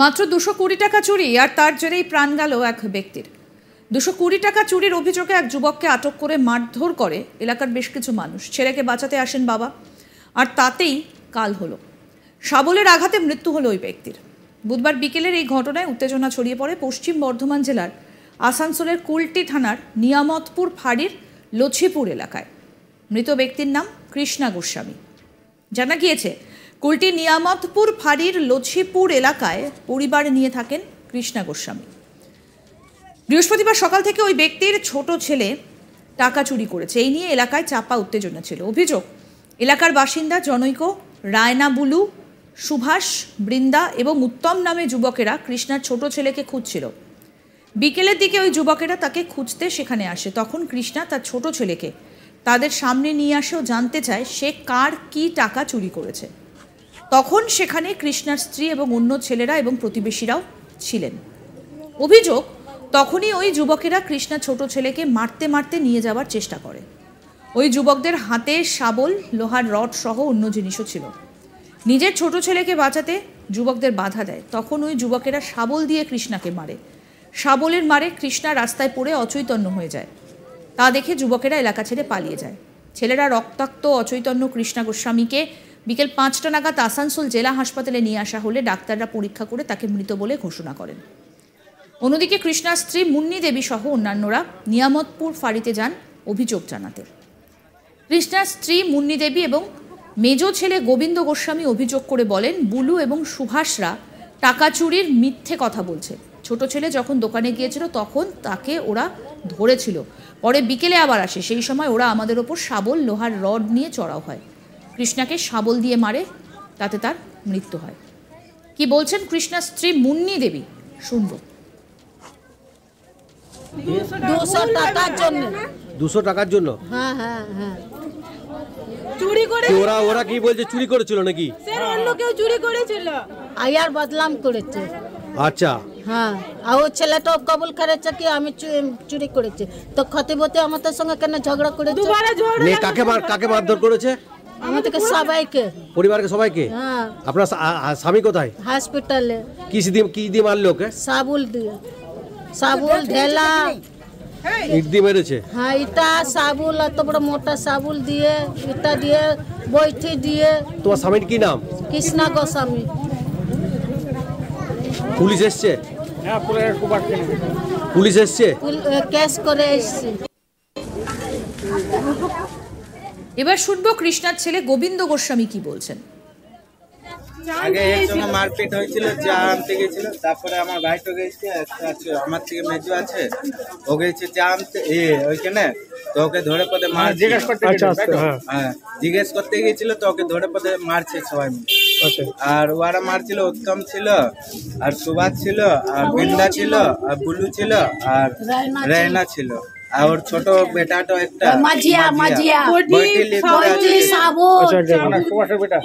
মাত্র দুশো কুড়ি টাকা চুরি আর তার জেরেই প্রাণ গেল এক ব্যক্তির দুশো কুড়ি টাকা চুরির অভিযোগে এক যুবককে আটক করে মারধর করে এলাকার বেশ কিছু মানুষ ছেলেকে বাঁচাতে আসেন বাবা আর তাতেই কাল হলো শাবলের আঘাতে মৃত্যু হলো ওই ব্যক্তির বুধবার বিকেলের এই ঘটনায় উত্তেজনা ছড়িয়ে পড়ে পশ্চিম বর্ধমান জেলার আসানসোলের কুলটি থানার নিয়ামতপুর ফাঁড়ির লছিপুর এলাকায় মৃত ব্যক্তির নাম কৃষ্ণা গোস্বামী জানা গিয়েছে কুলটি নিয়ামতপুর ফাঁড়ির লছিপুর এলাকায় পরিবার নিয়ে থাকেন কৃষ্ণা গোস্বামী বৃহস্পতিবার সকাল থেকে ওই ব্যক্তির ছোট ছেলে টাকা চুরি করেছে এই নিয়ে এলাকায় চাপা উত্তেজনা ছিল অভিযোগ এলাকার বাসিন্দা জনৈক রায়না বুলু সুভাষ বৃন্দা এবং উত্তম নামে যুবকেরা কৃষ্ণার ছোট ছেলেকে খুঁজছিল বিকেলের দিকে ওই যুবকেরা তাকে খুঁজতে সেখানে আসে তখন কৃষ্ণা তার ছোট ছেলেকে তাদের সামনে নিয়ে আসে ও জানতে চায় সে কার কি টাকা চুরি করেছে তখন সেখানে কৃষ্ণার স্ত্রী এবং অন্য ছেলেরা এবং প্রতিবেশীরাও ছিলেন অভিযোগ তখনই ওই যুবকেরা কৃষ্ণা ছোট ছেলেকে মারতে মারতে নিয়ে যাওয়ার চেষ্টা করে ওই যুবকদের হাতে শাবল লোহার রড সহ অন্য জিনিসও ছিল নিজের ছোট ছেলেকে বাঁচাতে যুবকদের বাধা দেয় তখন ওই যুবকেরা শাবল দিয়ে কৃষ্ণাকে মারে শাবলের মারে কৃষ্ণা রাস্তায় পড়ে অচৈতন্য হয়ে যায় তা দেখে যুবকেরা এলাকা ছেড়ে পালিয়ে যায় ছেলেরা রক্তাক্ত অচৈতন্য কৃষ্ণা গোস্বামীকে বিকেল পাঁচটা নাগাদ আসানসোল জেলা হাসপাতালে নিয়ে আসা হলে ডাক্তাররা পরীক্ষা করে তাকে মৃত বলে ঘোষণা করেন অন্যদিকে কৃষ্ণার স্ত্রী মুন্নি দেবী সহ অন্যান্যরা নিয়ামতপুর ফাঁড়িতে যান অভিযোগ জানাতে কৃষ্ণার স্ত্রী মুন্নি দেবী এবং মেজ ছেলে গোবিন্দ গোস্বামী অভিযোগ করে বলেন বুলু এবং সুভাষরা টাকা চুরির মিথ্যে কথা বলছে ছোট ছেলে যখন দোকানে গিয়েছিল তখন তাকে ওরা ধরেছিল পরে বিকেলে আবার আসে সেই সময় ওরা আমাদের ওপর শাবল লোহার রড নিয়ে চড়াও হয় কৃষ্ণাকে সাবল দিয়ে মারে তাতে তার মৃত্যু হয় কি বলছেন কৃষ্ণার স্ত্রী মুন্নি দেবী শুনব দুশো টাকার জন্য হ্যাঁ, হ্যাঁ, হ্যাঁ। চুরি করে ওরা ওরা কি বলছে চুরি করেছিল নাকি স্যার অন্য কেউ চুরি করেছিল আয়ার বদলাম করেছে আচ্ছা হ্যাঁ আর ও ছেলেটাও কবুল করেছে কি আমি চুরি করেছি তো ক্ষতিপতি আমাদের সঙ্গে কেন ঝগড়া করেছে কাকে কাকে মারধর করেছে আমাদেরকে সবাইকে পরিবারকে সবাইকে হ্যাঁ আপনার স্বামী কোথায় হসপিটালে কি দিয়ে কি দিয়ে মারলো ওকে সাবুল দিয়ে সাবুল ঢেলা ইট দিয়ে মেরেছে হ্যাঁ ইটা সাবুল এত বড় মোটা সাবুল দিয়ে ইটা দিয়ে বৈঠি দিয়ে তোমার স্বামীর কি নাম কৃষ্ণা গোস্বামী পুলিশ এসছে হ্যাঁ, পুলিশ এসছে কেস করে এসছে এবার শুনব কৃষ্ণার ছেলে গোবিন্দ গোস্বামী কি বলছেন আগে এর সঙ্গে মারপিট হয়েছিল চা আনতে গেছিল তারপরে আমার ভাই তো গেছে আমার থেকে মেজু আছে ও গেছে চা আনতে এ ওইখানে তো ওকে ধরে পদে হ্যাঁ, মার জিজ্ঞেস করতে আচ্ছা, আচ্ছা, হ্যাঁ।, হ্যাঁ জিজ্ঞেস করতে গেছিল তো ওকে ধরে পদে মারছে সবাই মিলে আচ্ছা। আর ওরা মারছিল উত্তম ছিল আর সুভাষ ছিল আর বিন্দা ছিল আর বুলু ছিল আর রায়না ছিল और छोटो बेटा तो एक मजिया मजिया बॉडी फौजी साबो छोटो बेटा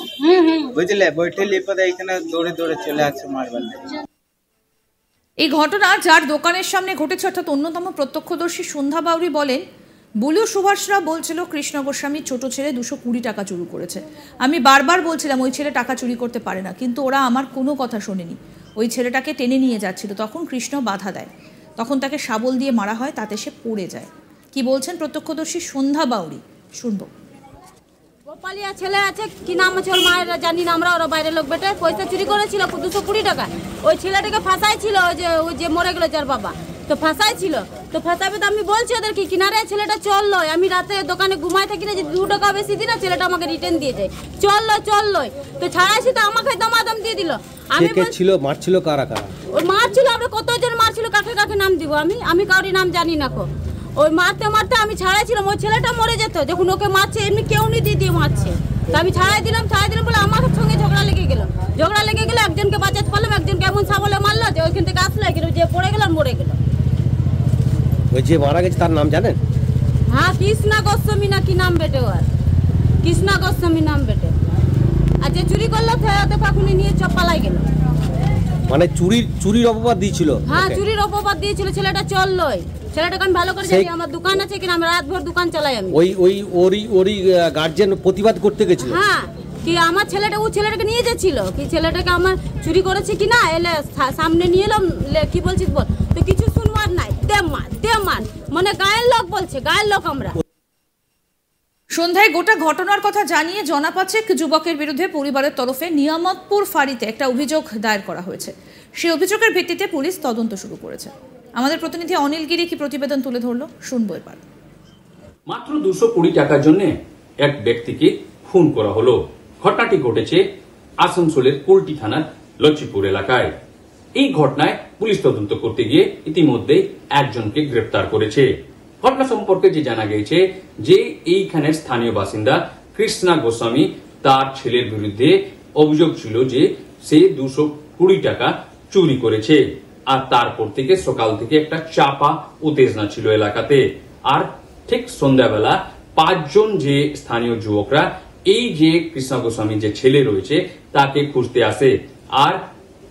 বুঝলে বইটি লিপদে এখানে দৌড়ে দৌড়ে চলে আসছে মারবার এই ঘটনা যার দোকানের সামনে ঘটেছে অর্থাৎ অন্যতম প্রত্যক্ষদর্শী সন্ধ্যা বাউরি বলেন বলেও সুভাষরা বলছিল কৃষ্ণ গোস্বামী ছোট ছেলে দুশো কুড়ি টাকা চুরি করেছে আমি বারবার বলছিলাম ওই ছেলে টাকা চুরি করতে পারে না কিন্তু ওরা আমার কোনো কথা শোনেনি ওই ছেলেটাকে টেনে নিয়ে যাচ্ছিল তখন কৃষ্ণ বাধা দেয় তখন তাকে শাবল দিয়ে মারা হয় তাতে সে পড়ে যায় কি বলছেন প্রত্যক্ষদর্শী সন্ধ্যা বাউরি শুনব গোপালিয়া ছেলে আছে কি নাম আছে ওর মায়ের জানি না আমরা ওরা বাইরে লোক বেটে পয়সা চুরি করেছিল দুশো কুড়ি টাকা ওই ছেলেটাকে ফাঁসাই ছিল ওই যে ওই যে মরে গেল যার বাবা তো ফাঁসাই ছিল তো ফাঁসাবে তো আমি বলছি ওদের কি কিনারে ছেলেটা চললো আমি রাতে দোকানে ঘুমায় থাকি না যে দু টাকা বেশি দিই না ছেলেটা আমাকে রিটার্ন দিয়ে যায় চললো চললো তো ছাড়াইছি তো আমাকে দমাদম দিয়ে দিল আমি ছিল মারছিল কারা কারা ও মারছিল আমরা কত কাকে নাম দিব আমি আমি কারোর নাম জানি না কো ওই মারতে মারতে আমি ছাড়াইছিলাম ওই ছেলেটা মরে যেত যখন ওকে মারছে এমনি কেউ নি দিয়ে মারছে তো আমি ছাড়াই দিলাম ছাড়াই দিলাম বলে আমার সঙ্গে ঝগড়া লেগে গেল ঝগড়া লেগে গেলে একজনকে বাঁচাতে পারলাম একজনকে এমন সাবলে মারলো যে ওইখান থেকে আসলে গেল যে পড়ে গেলাম মরে গেল ওই যে মারা গেছে তার নাম জানেন হ্যাঁ কৃষ্ণা গোস্বামী না কি নাম বেটে ওর কৃষ্ণা গোস্বামী নাম বেটে আর যে চুরি করলো পাখুনি নিয়ে চপালাই গেলো মানে চুরির চুরির অপবাদ দিয়েছিল হ্যাঁ চুরির অপবাদ দিয়েছিল ছেলেটা চললই ছেলেটা কান ভালো করে জানি আমার দোকান আছে কিনা আমি রাতভর দোকান চালাই আমি ওই ওই ওরই ওরই গার্জেন প্রতিবাদ করতে গেছিল হ্যাঁ কি আমার ছেলেটা ও ছেলেটাকে নিয়ে যাচ্ছিল কি ছেলেটাকে আমার চুরি করেছে কি না এলে সামনে নিয়ে এলাম কি বলছিস বল তো কিছু শুনবার নাই দেমান দেমান দে মানে গায়ের লোক বলছে গায়ের লোক আমরা সন্ধ্যায় গোটা ঘটনার কথা জানিয়ে জনাপাচেক যুবকের বিরুদ্ধে পরিবারের তরফে নিয়ামতপুর ফাঁড়িতে একটা অভিযোগ দায়ের করা হয়েছে সেই অভিযোগের ভিত্তিতে পুলিশ তদন্ত শুরু করেছে আমাদের প্রতিনিধি অনিল গিরি কি প্রতিবেদন তুলে ধরল শুনবো এবার মাত্র দুশো কুড়ি টাকার জন্য এক ব্যক্তিকে খুন করা হলো ঘটনাটি ঘটেছে আসানসোলের কুলটি থানার লচিপুর এলাকায় এই ঘটনায় পুলিশ তদন্ত করতে গিয়ে ইতিমধ্যে একজনকে গ্রেপ্তার করেছে ঘটনা সম্পর্কে যে জানা গেছে যে এইখানের স্থানীয় বাসিন্দা কৃষ্ণা গোস্বামী তার ছেলের বিরুদ্ধে অভিযোগ ছিল যে সে দুশো কুড়ি টাকা চুরি করেছে আর তারপর থেকে সকাল থেকে একটা চাপা উত্তেজনা ছিল এলাকাতে আর ঠিক সন্ধ্যাবেলা পাঁচজন যে স্থানীয় যুবকরা এই যে কৃষ্ণা গোস্বামী যে ছেলে রয়েছে তাকে খুঁজতে আসে আর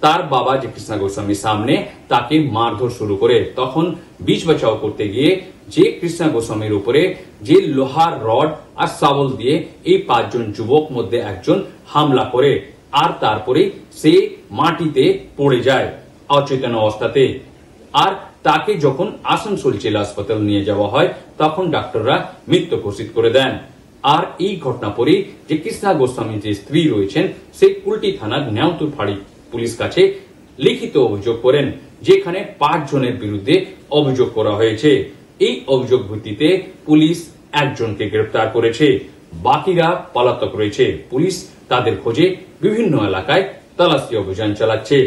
তার বাবা যে কৃষ্ণা গোস্বামীর সামনে তাকে মারধর শুরু করে তখন বিষ বাঁচাও করতে গিয়ে যে কৃষ্ণা গোস্বামীর উপরে যে লোহার রড আর সাবল দিয়ে এই পাঁচজন যুবক মধ্যে একজন হামলা করে আর তারপরে সে মাটিতে পড়ে যায় অচেতন অবস্থাতে আর তাকে যখন আসানসোল জেলা হাসপাতাল নিয়ে যাওয়া হয় তখন ডাক্তাররা মৃত্যু ঘোষিত করে দেন আর এই ঘটনা পরে যে কৃষ্ণা গোস্বামী যে স্ত্রী রয়েছেন সে উল্টি থানার ন্যাওতুর ফাড়ি পুলিশ কাছে লিখিত অভিযোগ করেন যেখানে পাঁচ জনের বিরুদ্ধে অভিযোগ করা হয়েছে এই অভিযোগ ভিত্তিতে পুলিশ একজনকে গ্রেপ্তার করেছে বাকিরা পলাতক রয়েছে পুলিশ তাদের খোঁজে বিভিন্ন এলাকায় তালাশি অভিযান চালাচ্ছে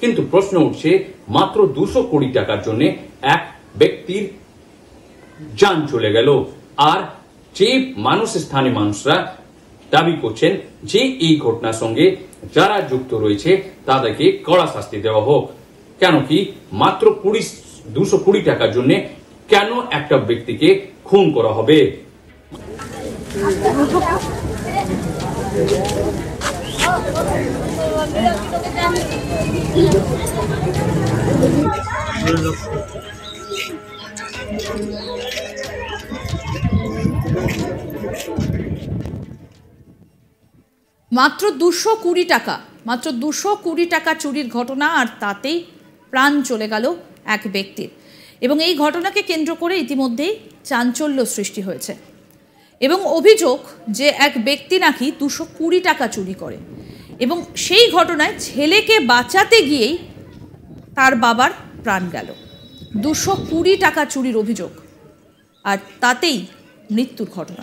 কিন্তু প্রশ্ন উঠছে মাত্র দুশো কোটি টাকার জন্য এক ব্যক্তির যান চলে গেল আর যে মানুষ স্থানীয় মানুষরা দাবি করছেন যে এই ঘটনার সঙ্গে যারা যুক্ত রয়েছে তাদেরকে কড়া শাস্তি দেওয়া হোক কেন কি মাত্র কুড়ি দুশো কুড়ি টাকার জন্য কেন একটা ব্যক্তিকে খুন করা হবে Thank you. মাত্র দুশো কুড়ি টাকা মাত্র দুশো কুড়ি টাকা চুরির ঘটনা আর তাতেই প্রাণ চলে গেল এক ব্যক্তির এবং এই ঘটনাকে কেন্দ্র করে ইতিমধ্যেই চাঞ্চল্য সৃষ্টি হয়েছে এবং অভিযোগ যে এক ব্যক্তি নাকি দুশো কুড়ি টাকা চুরি করে এবং সেই ঘটনায় ছেলেকে বাঁচাতে গিয়েই তার বাবার প্রাণ গেল দুশো কুড়ি টাকা চুরির অভিযোগ আর তাতেই মৃত্যুর ঘটনা